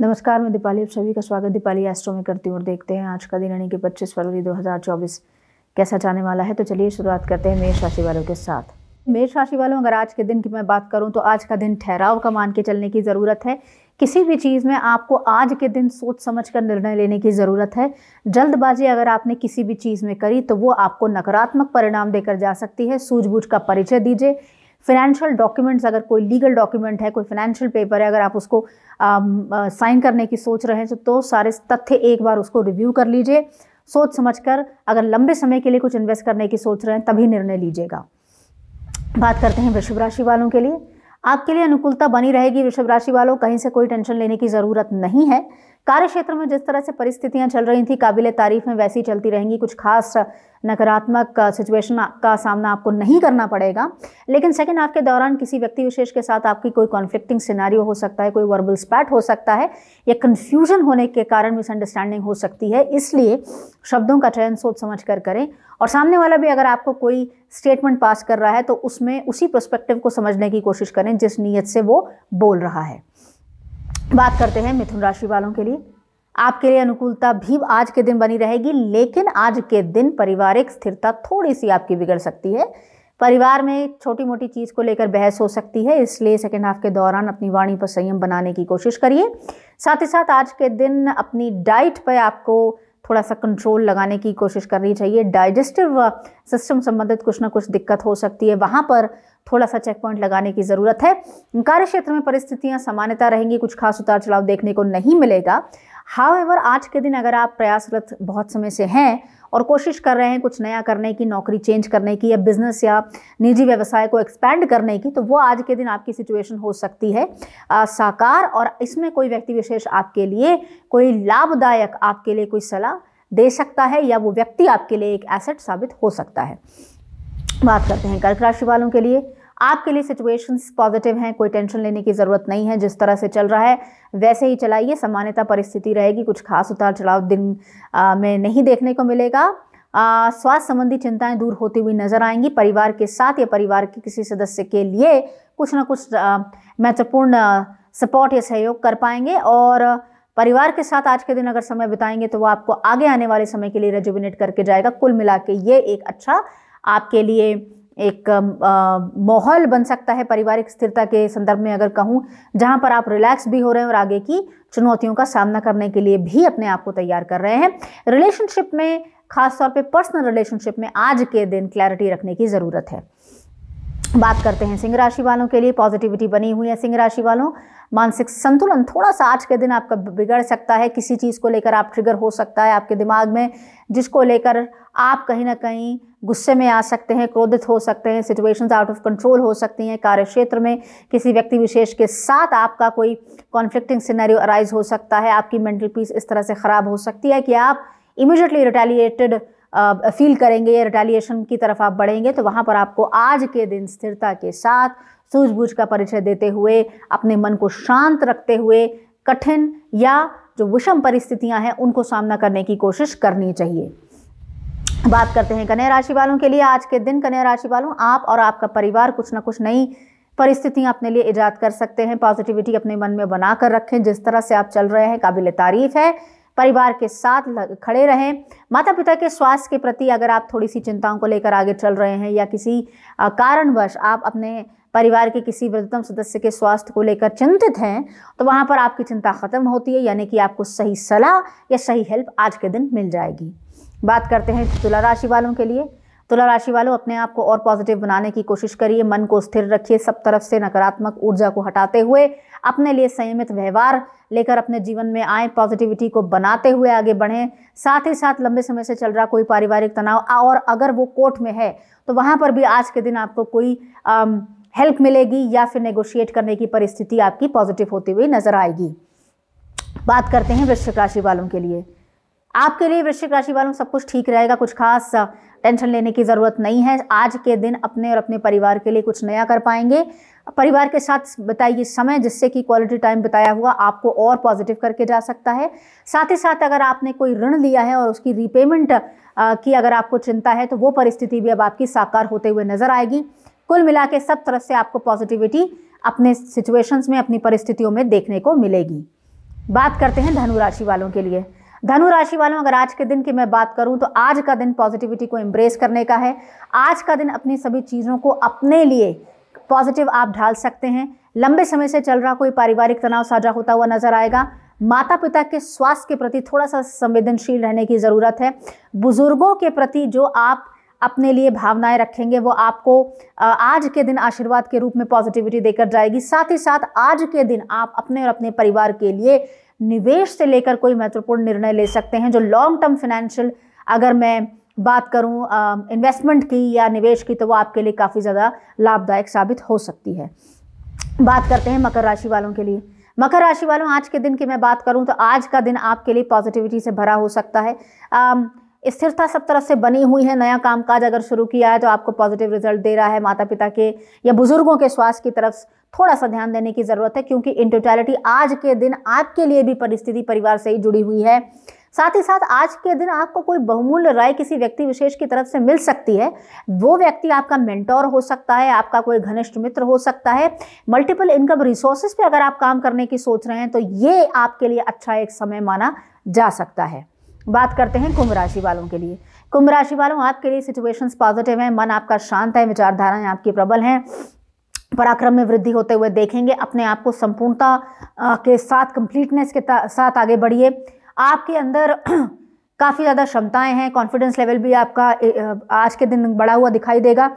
नमस्कार मैं दीपाली आप सभी का स्वागत दीपाली एस्ट्रो में करती हूँ और देखते हैं आज का दिन यानी कि 25 फरवरी 2024 कैसा जाने वाला है तो चलिए शुरुआत करते हैं मेष राशि वालों के साथ मेष राशि वालों अगर आज के दिन की मैं बात करूँ तो आज का दिन ठहराव का मान के चलने की ज़रूरत है किसी भी चीज़ में आपको आज के दिन सोच समझ कर निर्णय लेने की ज़रूरत है जल्दबाजी अगर आपने किसी भी चीज़ में करी तो वो आपको नकारात्मक परिणाम देकर जा सकती है सूझबूझ का परिचय दीजिए फिनेंशियल डॉक्यूमेंट्स अगर कोई लीगल डॉक्यूमेंट है कोई फिनेंशियल पेपर है अगर आप उसको साइन um, uh, करने की सोच रहे हैं तो सारे तथ्य एक बार उसको रिव्यू कर लीजिए सोच समझकर अगर लंबे समय के लिए कुछ इन्वेस्ट करने की सोच रहे हैं तभी निर्णय लीजिएगा बात करते हैं वृषभ राशि वालों के लिए आपके लिए अनुकूलता बनी रहेगी वृषभ राशि वालों कहीं से कोई टेंशन लेने की ज़रूरत नहीं है कार्य क्षेत्र में जिस तरह से परिस्थितियां चल रही थी काबिल तारीफ में वैसी चलती रहेंगी कुछ खास नकारात्मक सिचुएशन का सामना आपको नहीं करना पड़ेगा लेकिन सेकेंड हाफ के दौरान किसी व्यक्ति विशेष के साथ आपकी कोई कॉन्फ्लिक्टिंग सिनारियो हो सकता है कोई वर्बल स्पैट हो सकता है या कन्फ्यूजन होने के कारण मिसअंडरस्टैंडिंग हो सकती है इसलिए शब्दों का चयन सोच समझ कर करें और सामने वाला भी अगर आपको कोई स्टेटमेंट पास कर रहा है तो उसमें उसी प्रस्पेक्टिव को समझने की कोशिश करें जिस नीयत से वो बोल रहा है बात करते हैं मिथुन राशि वालों के लिए आपके लिए अनुकूलता भी आज के दिन बनी रहेगी लेकिन आज के दिन पारिवारिक स्थिरता थोड़ी सी आपकी बिगड़ सकती है परिवार में छोटी मोटी चीज़ को लेकर बहस हो सकती है इसलिए सेकेंड हाफ के दौरान अपनी वाणी पर संयम बनाने की कोशिश करिए साथ ही साथ आज के दिन अपनी डाइट पर आपको थोड़ा सा कंट्रोल लगाने की कोशिश करनी चाहिए डाइजेस्टिव सिस्टम uh, संबंधित कुछ ना कुछ दिक्कत हो सकती है वहाँ पर थोड़ा सा चेक पॉइंट लगाने की ज़रूरत है कार्य क्षेत्र में परिस्थितियाँ सामान्यता रहेंगी कुछ खास उतार चढ़ाव देखने को नहीं मिलेगा हाउ आज के दिन अगर आप प्रयासरत बहुत समय से हैं और कोशिश कर रहे हैं कुछ नया करने की नौकरी चेंज करने की या बिजनेस या निजी व्यवसाय को एक्सपैंड करने की तो वो आज के दिन आपकी सिचुएशन हो सकती है आ, साकार और इसमें कोई व्यक्ति विशेष आपके लिए कोई लाभदायक आपके लिए कोई सलाह दे सकता है या वो व्यक्ति आपके लिए एक एसेट साबित हो सकता है बात करते हैं कर्क राशि वालों के लिए आपके लिए सिचुएशंस पॉजिटिव हैं कोई टेंशन लेने की ज़रूरत नहीं है जिस तरह से चल रहा है वैसे ही चलाइए सामान्यता परिस्थिति रहेगी कुछ खास उतार चढ़ाव दिन आ, में नहीं देखने को मिलेगा स्वास्थ्य संबंधी चिंताएं दूर होती हुई नजर आएंगी परिवार के साथ या परिवार के किसी सदस्य के लिए कुछ ना कुछ महत्वपूर्ण सपोर्ट या सहयोग कर पाएंगे और परिवार के साथ आज के दिन अगर समय बिताएंगे तो वो आपको आगे आने वाले समय के लिए रेजुबिनेट करके जाएगा कुल मिला के ये एक अच्छा आपके लिए एक माहौल बन सकता है पारिवारिक स्थिरता के संदर्भ में अगर कहूँ जहाँ पर आप रिलैक्स भी हो रहे हैं और आगे की चुनौतियों का सामना करने के लिए भी अपने आप को तैयार कर रहे हैं रिलेशनशिप में खासतौर पे पर्सनल रिलेशनशिप में आज के दिन क्लैरिटी रखने की ज़रूरत है बात करते हैं सिंह राशि वालों के लिए पॉजिटिविटी बनी हुई है सिंह राशि वालों मानसिक संतुलन थोड़ा सा आज के दिन आपका बिगड़ सकता है किसी चीज़ को लेकर आप ट्रिगर हो सकता है आपके दिमाग में जिसको लेकर आप कहीं ना कहीं गुस्से में आ सकते हैं क्रोधित हो सकते हैं सिचुएशंस आउट ऑफ कंट्रोल हो सकती हैं कार्य क्षेत्र में किसी व्यक्ति विशेष के साथ आपका कोई कॉन्फ्लिक्टिंग सिनेरियो अराइज हो सकता है आपकी मेंटल पीस इस तरह से ख़राब हो सकती है कि आप इमिजिएटली रिटेलिएटेड फील करेंगे या रिटेलिएशन की तरफ आप बढ़ेंगे तो वहाँ पर आपको आज के दिन स्थिरता के साथ सूझबूझ का परिचय देते हुए अपने मन को शांत रखते हुए कठिन या जो विषम परिस्थितियां हैं उनको सामना करने की कोशिश करनी चाहिए बात करते हैं कन्या राशि वालों के लिए आज के दिन कन्या राशि वालों आप और आपका परिवार कुछ ना कुछ नई परिस्थितियां अपने लिए ईजाद कर सकते हैं पॉजिटिविटी अपने मन में बना कर रखें जिस तरह से आप चल रहे हैं काबिल तारीफ है परिवार के साथ खड़े रहें माता पिता के स्वास्थ्य के प्रति अगर आप थोड़ी सी चिंताओं को लेकर आगे चल रहे हैं या किसी कारणवश आप अपने परिवार के किसी वृद्धतम सदस्य के स्वास्थ्य को लेकर चिंतित हैं तो वहाँ पर आपकी चिंता खत्म होती है यानी कि आपको सही सलाह या सही हेल्प आज के दिन मिल जाएगी बात करते हैं तुला राशि वालों के लिए तुला राशि वालों अपने आप को और पॉजिटिव बनाने की कोशिश करिए मन को स्थिर रखिए सब तरफ से नकारात्मक ऊर्जा को हटाते हुए अपने लिए संयमित व्यवहार लेकर अपने जीवन में आए पॉजिटिविटी को बनाते हुए आगे बढ़ें साथ ही साथ लंबे समय से चल रहा कोई पारिवारिक तनाव और अगर वो कोर्ट में है तो वहाँ पर भी आज के दिन आपको कोई हेल्प मिलेगी या फिर नेगोशिएट करने की परिस्थिति आपकी पॉजिटिव होती हुई नजर आएगी बात करते हैं वृश्चिक राशि वालों के लिए आपके लिए वृश्चिक राशि वालों सब कुछ ठीक रहेगा कुछ खास टेंशन लेने की ज़रूरत नहीं है आज के दिन अपने और अपने परिवार के लिए कुछ नया कर पाएंगे परिवार के साथ बताइए समय जिससे कि क्वालिटी टाइम बताया हुआ आपको और पॉजिटिव करके जा सकता है साथ ही साथ अगर आपने कोई ऋण लिया है और उसकी रीपेमेंट की अगर आपको चिंता है तो वो परिस्थिति भी अब आपकी साकार होते हुए नजर आएगी कुल मिला के सब तरफ से आपको पॉजिटिविटी अपने सिचुएशंस में अपनी परिस्थितियों में देखने को मिलेगी बात करते हैं धनुराशि वालों के लिए धनु राशि वालों अगर आज के दिन की मैं बात करूं तो आज का दिन पॉजिटिविटी को एम्ब्रेस करने का है आज का दिन अपनी सभी चीज़ों को अपने लिए पॉजिटिव आप ढाल सकते हैं लंबे समय से चल रहा कोई पारिवारिक तनाव साझा होता हुआ नजर आएगा माता पिता के स्वास्थ्य के प्रति थोड़ा सा संवेदनशील रहने की ज़रूरत है बुजुर्गों के प्रति जो आप अपने लिए भावनाएं रखेंगे वो आपको आज के दिन आशीर्वाद के रूप में पॉजिटिविटी देकर जाएगी साथ ही साथ आज के दिन आप अपने और अपने परिवार के लिए निवेश से लेकर कोई महत्वपूर्ण निर्णय ले सकते हैं जो लॉन्ग टर्म फाइनेंशियल अगर मैं बात करूं इन्वेस्टमेंट की या निवेश की तो वो आपके लिए काफ़ी ज़्यादा लाभदायक साबित हो सकती है बात करते हैं मकर राशि वालों के लिए मकर राशि वालों आज के दिन की मैं बात करूं तो आज का दिन आपके लिए पॉजिटिविटी से भरा हो सकता है स्थिरता सब तरफ से बनी हुई है नया कामकाज अगर शुरू किया है तो आपको पॉजिटिव रिजल्ट दे रहा है माता पिता के या बुजुर्गों के स्वास्थ्य की तरफ थोड़ा सा ध्यान देने की ज़रूरत है क्योंकि इन टोटैलिटी आज के दिन आपके लिए भी परिस्थिति परिवार से ही जुड़ी हुई है साथ ही साथ आज के दिन आपको कोई बहुमूल्य राय किसी व्यक्ति विशेष की तरफ से मिल सकती है वो व्यक्ति आपका मेंटोर हो सकता है आपका कोई घनिष्ठ मित्र हो सकता है मल्टीपल इनकम रिसोर्सेज पे अगर आप काम करने की सोच रहे हैं तो ये आपके लिए अच्छा एक समय माना जा सकता है बात करते हैं कुंभ राशि वालों के लिए कुंभ राशि वालों आपके लिए सिचुएशंस पॉजिटिव हैं मन आपका शांत है विचारधाराएं आपकी प्रबल हैं पराक्रम में वृद्धि होते हुए देखेंगे अपने आप को संपूर्णता के साथ कंप्लीटनेस के साथ आगे बढ़िए आपके अंदर काफ़ी ज़्यादा क्षमताएं हैं कॉन्फिडेंस लेवल भी आपका आज के दिन बढ़ा हुआ दिखाई देगा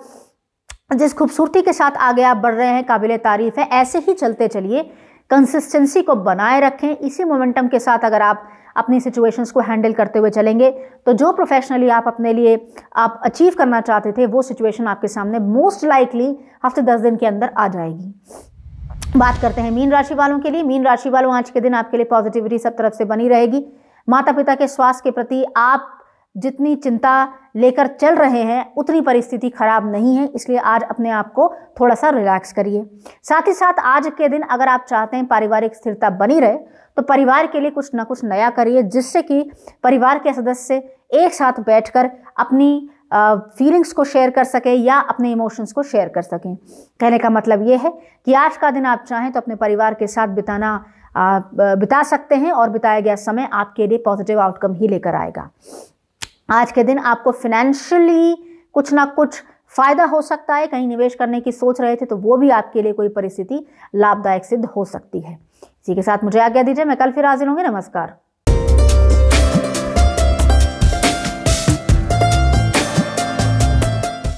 जिस खूबसूरती के साथ आगे आप बढ़ रहे हैं काबिल तारीफ है ऐसे ही चलते चलिए कंसिस्टेंसी को बनाए रखें इसी मोमेंटम के साथ अगर आप अपनी सिचुएशंस को हैंडल करते हुए चलेंगे तो जो प्रोफेशनली आप अपने लिए आप अचीव करना चाहते थे वो सिचुएशन आपके सामने मोस्ट लाइकली हफ्ते दस दिन के अंदर आ जाएगी बात करते हैं मीन राशि वालों के लिए मीन राशि वालों आज के दिन आपके लिए पॉजिटिविटी सब तरफ से बनी रहेगी माता पिता के स्वास्थ्य के प्रति आप जितनी चिंता लेकर चल रहे हैं उतनी परिस्थिति खराब नहीं है इसलिए आज अपने आप को थोड़ा सा रिलैक्स करिए साथ ही साथ आज के दिन अगर आप चाहते हैं पारिवारिक स्थिरता बनी रहे तो परिवार के लिए कुछ ना कुछ नया करिए जिससे कि परिवार के सदस्य एक साथ बैठकर अपनी फीलिंग्स uh, को शेयर कर सकें या अपने इमोशंस को शेयर कर सकें कहने का मतलब ये है कि आज का दिन आप चाहें तो अपने परिवार के साथ बिताना आ, बिता सकते हैं और बिताया गया समय आपके लिए पॉजिटिव आउटकम ही लेकर आएगा आज के दिन आपको फिनेंशियली कुछ ना कुछ फ़ायदा हो सकता है कहीं निवेश करने की सोच रहे थे तो वो भी आपके लिए कोई परिस्थिति लाभदायक सिद्ध हो सकती है इसी के साथ मुझे आज्ञा दीजिए मैं कल फिर हाजिर होंगे नमस्कार